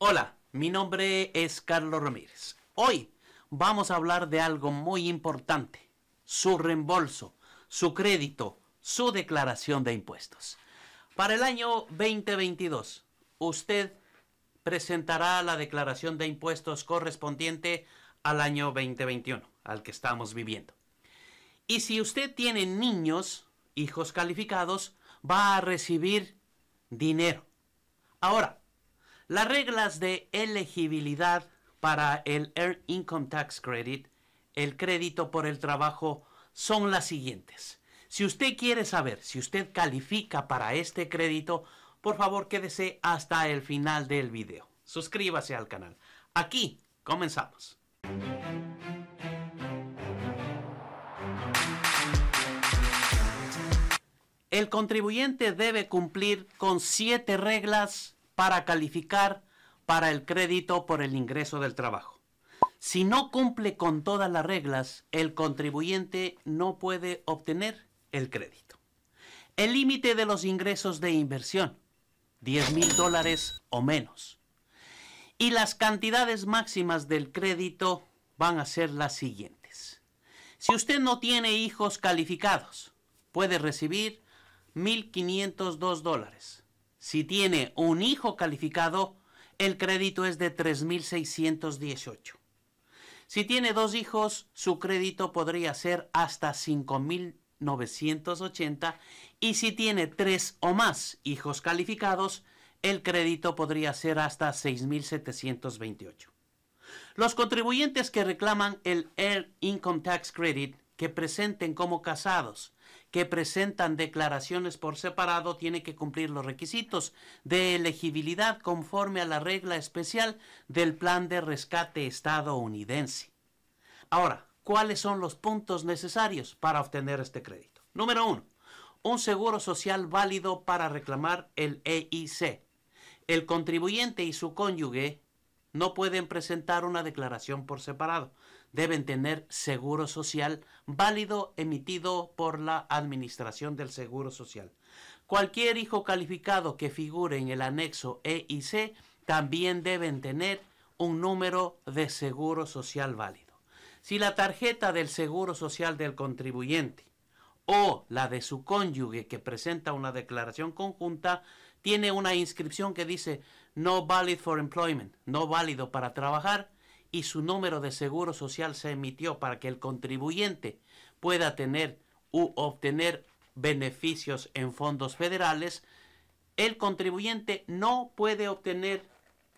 Hola, mi nombre es Carlos Ramírez. Hoy vamos a hablar de algo muy importante, su reembolso, su crédito, su declaración de impuestos. Para el año 2022, usted presentará la declaración de impuestos correspondiente al año 2021, al que estamos viviendo. Y si usted tiene niños, hijos calificados, va a recibir dinero. Ahora, las reglas de elegibilidad para el Earned Income Tax Credit, el crédito por el trabajo, son las siguientes. Si usted quiere saber si usted califica para este crédito, por favor quédese hasta el final del video. Suscríbase al canal. Aquí comenzamos. El contribuyente debe cumplir con siete reglas para calificar para el crédito por el ingreso del trabajo. Si no cumple con todas las reglas, el contribuyente no puede obtener el crédito. El límite de los ingresos de inversión, 10 mil dólares o menos. Y las cantidades máximas del crédito van a ser las siguientes. Si usted no tiene hijos calificados, puede recibir 1.502 dólares. Si tiene un hijo calificado, el crédito es de 3.618. Si tiene dos hijos, su crédito podría ser hasta 5.980. Y si tiene tres o más hijos calificados, el crédito podría ser hasta 6.728. Los contribuyentes que reclaman el Air Income Tax Credit que presenten como casados que presentan declaraciones por separado tiene que cumplir los requisitos de elegibilidad conforme a la regla especial del Plan de Rescate estadounidense. Ahora, ¿cuáles son los puntos necesarios para obtener este crédito? Número uno, un seguro social válido para reclamar el EIC. El contribuyente y su cónyuge no pueden presentar una declaración por separado deben tener seguro social válido emitido por la Administración del Seguro Social. Cualquier hijo calificado que figure en el anexo E y C también deben tener un número de seguro social válido. Si la tarjeta del seguro social del contribuyente o la de su cónyuge que presenta una declaración conjunta tiene una inscripción que dice no valid for employment, no válido para trabajar, y su número de seguro social se emitió para que el contribuyente pueda tener u obtener beneficios en fondos federales, el contribuyente no puede obtener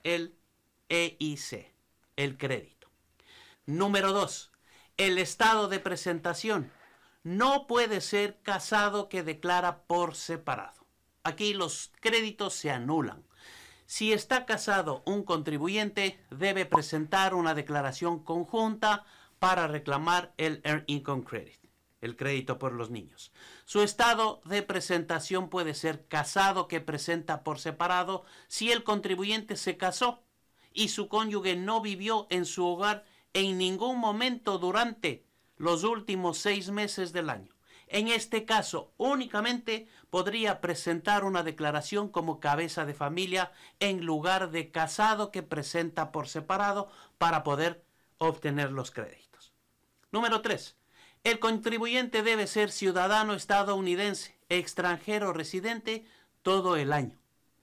el EIC, el crédito. Número dos, El estado de presentación no puede ser casado que declara por separado. Aquí los créditos se anulan. Si está casado un contribuyente, debe presentar una declaración conjunta para reclamar el Earned Income Credit, el crédito por los niños. Su estado de presentación puede ser casado que presenta por separado si el contribuyente se casó y su cónyuge no vivió en su hogar en ningún momento durante los últimos seis meses del año. En este caso, únicamente podría presentar una declaración como cabeza de familia en lugar de casado que presenta por separado para poder obtener los créditos. Número 3. El contribuyente debe ser ciudadano estadounidense, extranjero residente todo el año.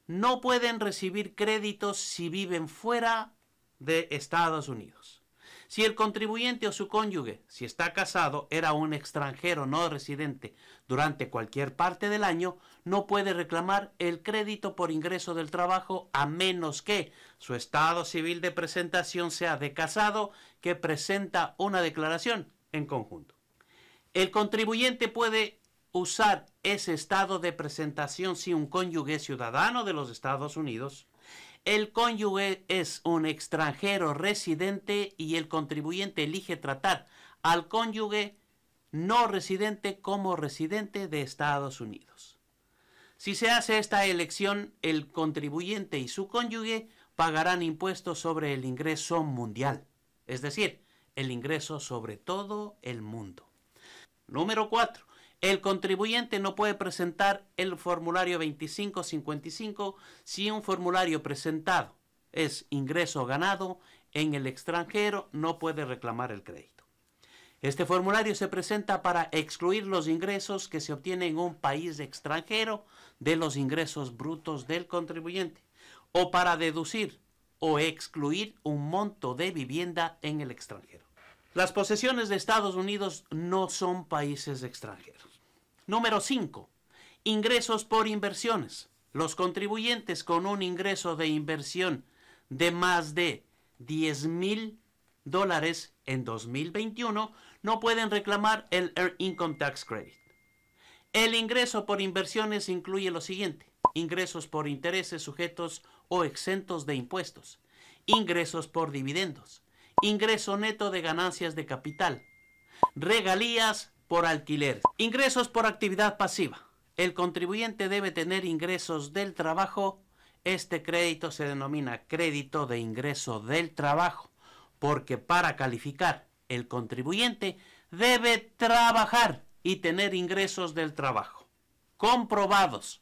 No pueden recibir créditos si viven fuera de Estados Unidos. Si el contribuyente o su cónyuge, si está casado, era un extranjero no residente durante cualquier parte del año, no puede reclamar el crédito por ingreso del trabajo a menos que su estado civil de presentación sea de casado que presenta una declaración en conjunto. El contribuyente puede usar ese estado de presentación si un cónyuge ciudadano de los Estados Unidos el cónyuge es un extranjero residente y el contribuyente elige tratar al cónyuge no residente como residente de Estados Unidos. Si se hace esta elección, el contribuyente y su cónyuge pagarán impuestos sobre el ingreso mundial, es decir, el ingreso sobre todo el mundo. Número 4. El contribuyente no puede presentar el formulario 2555 si un formulario presentado es ingreso ganado en el extranjero, no puede reclamar el crédito. Este formulario se presenta para excluir los ingresos que se obtienen en un país extranjero de los ingresos brutos del contribuyente o para deducir o excluir un monto de vivienda en el extranjero. Las posesiones de Estados Unidos no son países extranjeros. Número 5. Ingresos por inversiones. Los contribuyentes con un ingreso de inversión de más de 10 mil dólares en 2021 no pueden reclamar el Income Tax Credit. El ingreso por inversiones incluye lo siguiente. Ingresos por intereses sujetos o exentos de impuestos. Ingresos por dividendos ingreso neto de ganancias de capital, regalías por alquiler, ingresos por actividad pasiva. El contribuyente debe tener ingresos del trabajo. Este crédito se denomina crédito de ingreso del trabajo, porque para calificar el contribuyente debe trabajar y tener ingresos del trabajo. Comprobados.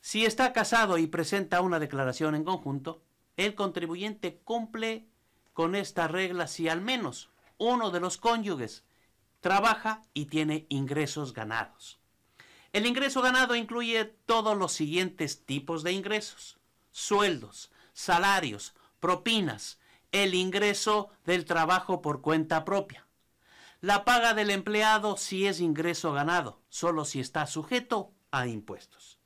Si está casado y presenta una declaración en conjunto, el contribuyente cumple con esta regla si al menos uno de los cónyuges trabaja y tiene ingresos ganados. El ingreso ganado incluye todos los siguientes tipos de ingresos. Sueldos, salarios, propinas, el ingreso del trabajo por cuenta propia. La paga del empleado si es ingreso ganado, solo si está sujeto a impuestos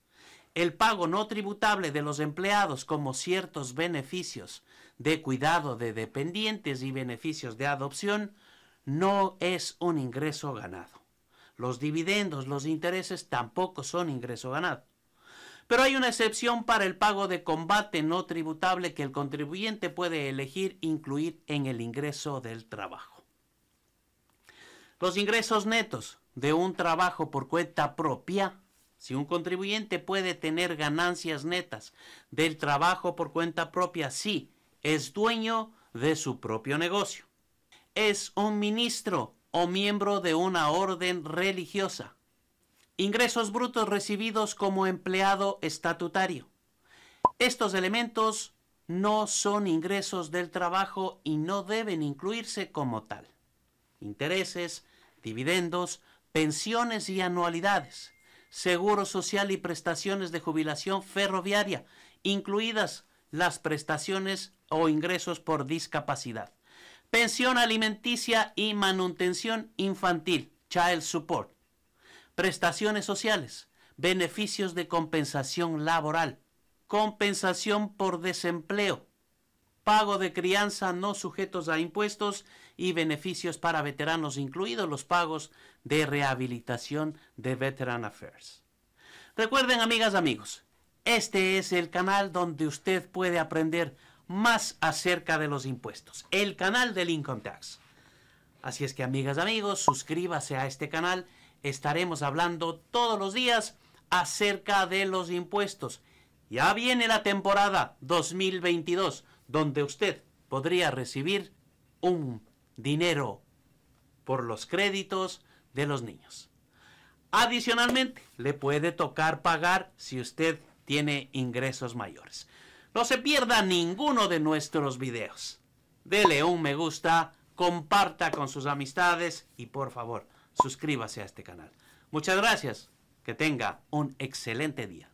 el pago no tributable de los empleados como ciertos beneficios de cuidado de dependientes y beneficios de adopción no es un ingreso ganado. Los dividendos, los intereses tampoco son ingreso ganado. Pero hay una excepción para el pago de combate no tributable que el contribuyente puede elegir incluir en el ingreso del trabajo. Los ingresos netos de un trabajo por cuenta propia si un contribuyente puede tener ganancias netas del trabajo por cuenta propia, sí, es dueño de su propio negocio. Es un ministro o miembro de una orden religiosa. Ingresos brutos recibidos como empleado estatutario. Estos elementos no son ingresos del trabajo y no deben incluirse como tal. Intereses, dividendos, pensiones y anualidades seguro social y prestaciones de jubilación ferroviaria, incluidas las prestaciones o ingresos por discapacidad, pensión alimenticia y manutención infantil, child support, prestaciones sociales, beneficios de compensación laboral, compensación por desempleo, pago de crianza no sujetos a impuestos y beneficios para veteranos, incluidos los pagos de rehabilitación de Veteran Affairs. Recuerden, amigas, amigos, este es el canal donde usted puede aprender más acerca de los impuestos, el canal del Income Tax. Así es que, amigas, amigos, suscríbase a este canal. Estaremos hablando todos los días acerca de los impuestos. Ya viene la temporada 2022, donde usted podría recibir un dinero por los créditos de los niños. Adicionalmente, le puede tocar pagar si usted tiene ingresos mayores. No se pierda ninguno de nuestros videos. Dele un me gusta, comparta con sus amistades y por favor, suscríbase a este canal. Muchas gracias. Que tenga un excelente día.